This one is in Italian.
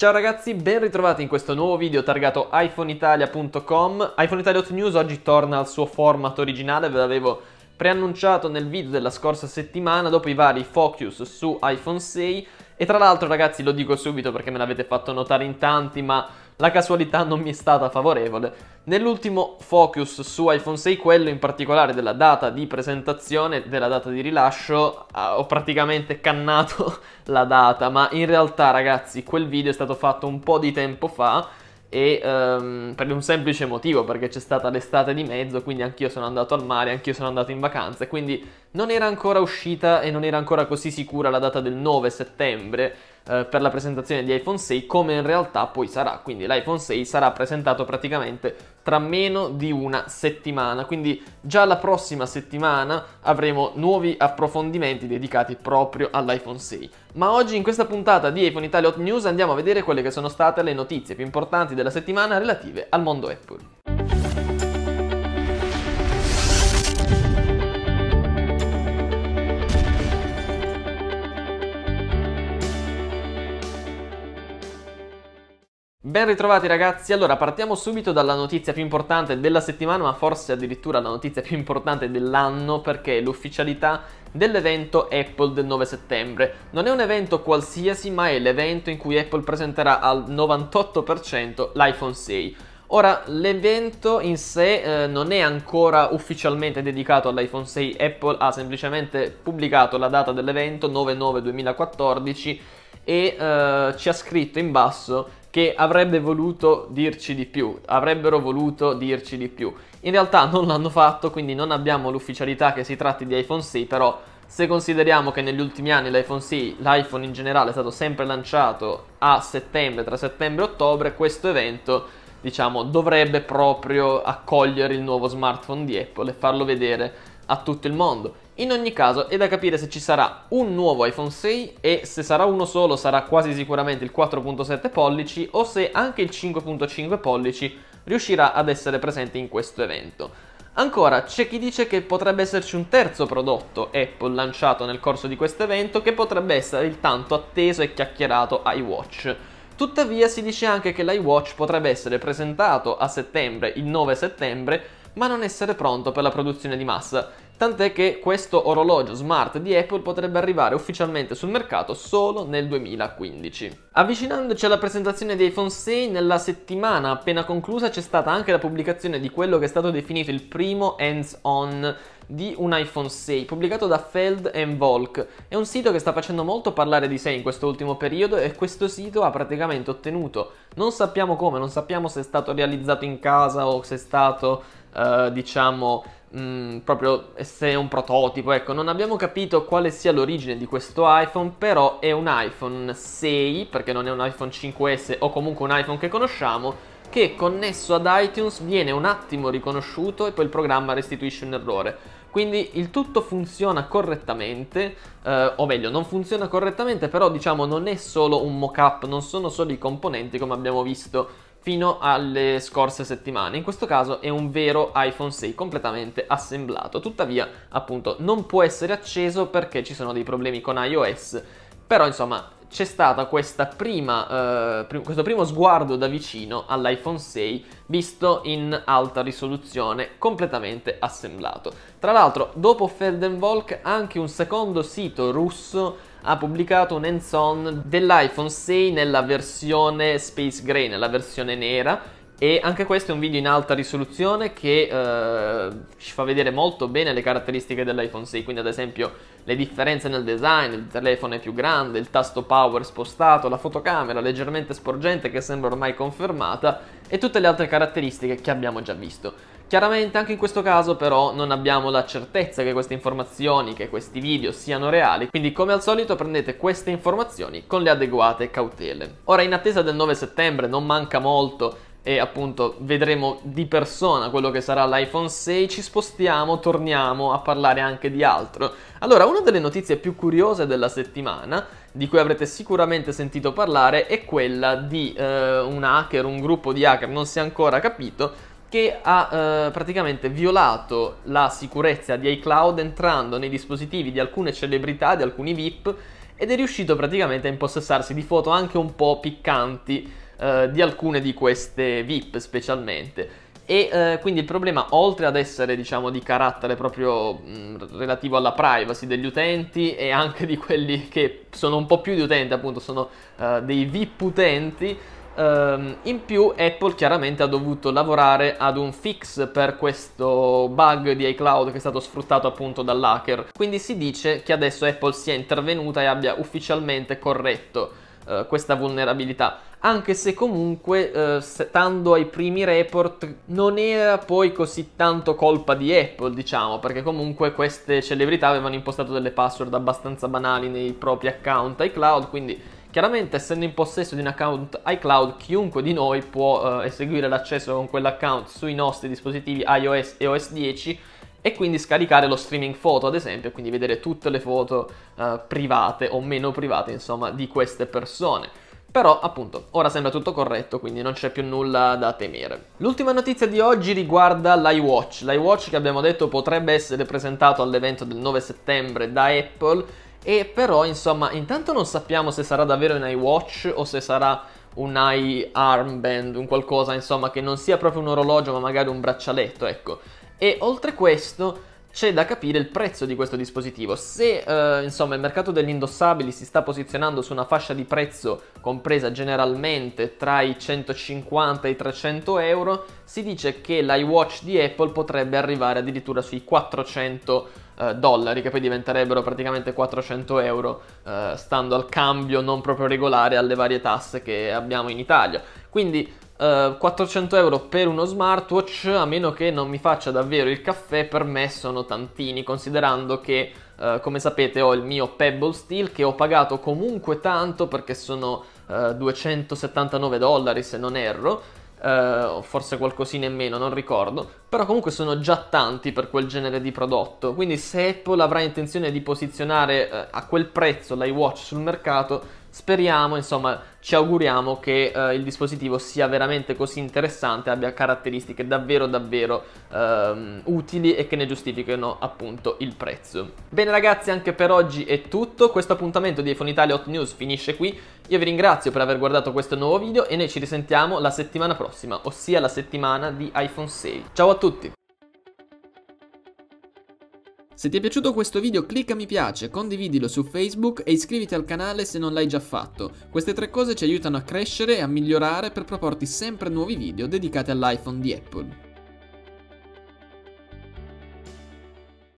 Ciao ragazzi, ben ritrovati in questo nuovo video targato iPhoneItalia.com. iPhone Italia 8 News oggi torna al suo format originale, ve l'avevo preannunciato nel video della scorsa settimana dopo i vari focus su iPhone 6 e tra l'altro ragazzi lo dico subito perché me l'avete fatto notare in tanti, ma la casualità non mi è stata favorevole. Nell'ultimo focus su iPhone 6, quello in particolare della data di presentazione, della data di rilascio, ah, ho praticamente cannato la data, ma in realtà ragazzi quel video è stato fatto un po' di tempo fa e um, per un semplice motivo, perché c'è stata l'estate di mezzo, quindi anch'io sono andato al mare, anch'io sono andato in vacanza, quindi non era ancora uscita e non era ancora così sicura la data del 9 settembre eh, per la presentazione di iPhone 6 come in realtà poi sarà, quindi l'iPhone 6 sarà presentato praticamente tra meno di una settimana, quindi già la prossima settimana avremo nuovi approfondimenti dedicati proprio all'iPhone 6. Ma oggi in questa puntata di iPhone Italia Hot News andiamo a vedere quelle che sono state le notizie più importanti della settimana relative al mondo Apple. Ben ritrovati ragazzi, allora partiamo subito dalla notizia più importante della settimana, ma forse addirittura la notizia più importante dell'anno perché è l'ufficialità dell'evento Apple del 9 settembre. Non è un evento qualsiasi, ma è l'evento in cui Apple presenterà al 98% l'iPhone 6. Ora, l'evento in sé eh, non è ancora ufficialmente dedicato all'iPhone 6, Apple ha semplicemente pubblicato la data dell'evento 9-9-2014 e eh, ci ha scritto in basso che avrebbe voluto dirci di più, avrebbero voluto dirci di più. In realtà non l'hanno fatto, quindi non abbiamo l'ufficialità che si tratti di iPhone 6, però se consideriamo che negli ultimi anni l'iPhone 6, l'iPhone in generale è stato sempre lanciato a settembre, tra settembre e ottobre, questo evento diciamo dovrebbe proprio accogliere il nuovo smartphone di Apple e farlo vedere a tutto il mondo. In ogni caso è da capire se ci sarà un nuovo iPhone 6 e se sarà uno solo sarà quasi sicuramente il 4.7 pollici o se anche il 5.5 pollici riuscirà ad essere presente in questo evento. Ancora, c'è chi dice che potrebbe esserci un terzo prodotto Apple lanciato nel corso di questo evento che potrebbe essere il tanto atteso e chiacchierato iWatch. Tuttavia si dice anche che l'iWatch potrebbe essere presentato a settembre, il 9 settembre, ma non essere pronto per la produzione di massa tant'è che questo orologio smart di Apple potrebbe arrivare ufficialmente sul mercato solo nel 2015. Avvicinandoci alla presentazione di iPhone 6, nella settimana appena conclusa c'è stata anche la pubblicazione di quello che è stato definito il primo hands-on di un iPhone 6 pubblicato da Feld Volk. È un sito che sta facendo molto parlare di sé in questo ultimo periodo e questo sito ha praticamente ottenuto, non sappiamo come, non sappiamo se è stato realizzato in casa o se è stato eh, diciamo mh, mm, proprio se è un prototipo, ecco, non abbiamo capito quale sia l'origine di questo iPhone, però è un iPhone 6, perché non è un iPhone 5S o comunque un iPhone che conosciamo, che connesso ad iTunes viene un attimo riconosciuto e poi il programma restituisce un errore. Quindi il tutto funziona correttamente, eh, o meglio, non funziona correttamente, però diciamo non è solo un mock-up, non sono solo i componenti come abbiamo visto fino alle scorse settimane. In questo caso è un vero iPhone 6 completamente assemblato, tuttavia appunto non può essere acceso perché ci sono dei problemi con iOS, però insomma c'è stato eh, questo primo sguardo da vicino all'iPhone 6 visto in alta risoluzione, completamente assemblato. Tra l'altro, dopo Feldenvolk, anche un secondo sito russo ha pubblicato un hands-on dell'iPhone 6 nella versione Space Gray, nella versione nera, e anche questo è un video in alta risoluzione che eh, ci fa vedere molto bene le caratteristiche dell'iPhone 6, quindi ad esempio le differenze nel design, il telefono è più grande, il tasto power spostato, la fotocamera leggermente sporgente che sembra ormai confermata e tutte le altre caratteristiche che abbiamo già visto. Chiaramente anche in questo caso però non abbiamo la certezza che queste informazioni, che questi video siano reali, quindi come al solito prendete queste informazioni con le adeguate cautele. Ora in attesa del 9 settembre non manca molto e appunto vedremo di persona quello che sarà l'iPhone 6, ci spostiamo, torniamo a parlare anche di altro. Allora, una delle notizie più curiose della settimana, di cui avrete sicuramente sentito parlare, è quella di eh, un hacker, un gruppo di hacker, non si è ancora capito, che ha eh, praticamente violato la sicurezza di iCloud entrando nei dispositivi di alcune celebrità, di alcuni VIP ed è riuscito praticamente a impossessarsi di foto anche un po' piccanti eh, di alcune di queste VIP specialmente. E eh, quindi il problema, oltre ad essere diciamo di carattere proprio mh, relativo alla privacy degli utenti e anche di quelli che sono un po' più di utenti, appunto sono eh, dei VIP utenti, Um, in più Apple chiaramente ha dovuto lavorare ad un fix per questo bug di iCloud che è stato sfruttato appunto dall'hacker. Quindi si dice che adesso Apple sia intervenuta e abbia ufficialmente corretto uh, questa vulnerabilità anche se comunque, eh, stando ai primi report, non era poi così tanto colpa di Apple, diciamo, perché comunque queste celebrità avevano impostato delle password abbastanza banali nei propri account iCloud, quindi Chiaramente essendo in possesso di un account iCloud chiunque di noi può eh, eseguire l'accesso con quell'account sui nostri dispositivi iOS e OS 10 e quindi scaricare lo streaming foto ad esempio, quindi vedere tutte le foto eh, private o meno private insomma di queste persone. Però appunto, ora sembra tutto corretto, quindi non c'è più nulla da temere. L'ultima notizia di oggi riguarda l'iWatch. L'iWatch che abbiamo detto potrebbe essere presentato all'evento del 9 settembre da Apple e però, insomma, intanto non sappiamo se sarà davvero un iWatch o se sarà un iArmband, un qualcosa, insomma, che non sia proprio un orologio, ma magari un braccialetto, ecco. E oltre questo c'è da capire il prezzo di questo dispositivo. Se eh, insomma il mercato degli indossabili si sta posizionando su una fascia di prezzo compresa generalmente tra i 150 e i 300 euro, si dice che l'iWatch di Apple potrebbe arrivare addirittura sui 400 euro eh, dollari, che poi diventerebbero praticamente 400 euro, eh, stando al cambio non proprio regolare alle varie tasse che abbiamo in Italia. Quindi 400 eh, euro per uno smartwatch, a meno che non mi faccia davvero il caffè, per me sono tantini, considerando che, eh, come sapete, ho il mio Pebble Steel che ho pagato comunque tanto perché sono eh, 279 dollari se non erro. Eh, o forse qualcosina in meno, non ricordo, però comunque sono già tanti per quel genere di prodotto, quindi se Apple avrà intenzione di posizionare eh, a quel prezzo l'iWatch sul mercato, Speriamo, insomma, ci auguriamo che eh, il dispositivo sia veramente così interessante, abbia caratteristiche davvero davvero ehm, utili e che ne giustifichino appunto il prezzo. Bene ragazzi, anche per oggi è tutto. Questo appuntamento di iPhone Italia Hot News finisce qui. Io vi ringrazio per aver guardato questo nuovo video e noi ci risentiamo la settimana prossima, ossia la settimana di iPhone 6. Ciao a tutti! Se ti è piaciuto questo video clicca mi piace, condividilo su Facebook e iscriviti al canale se non l'hai già fatto. Queste tre cose ci aiutano a crescere e a migliorare per proporti sempre nuovi video dedicati all'iPhone di Apple.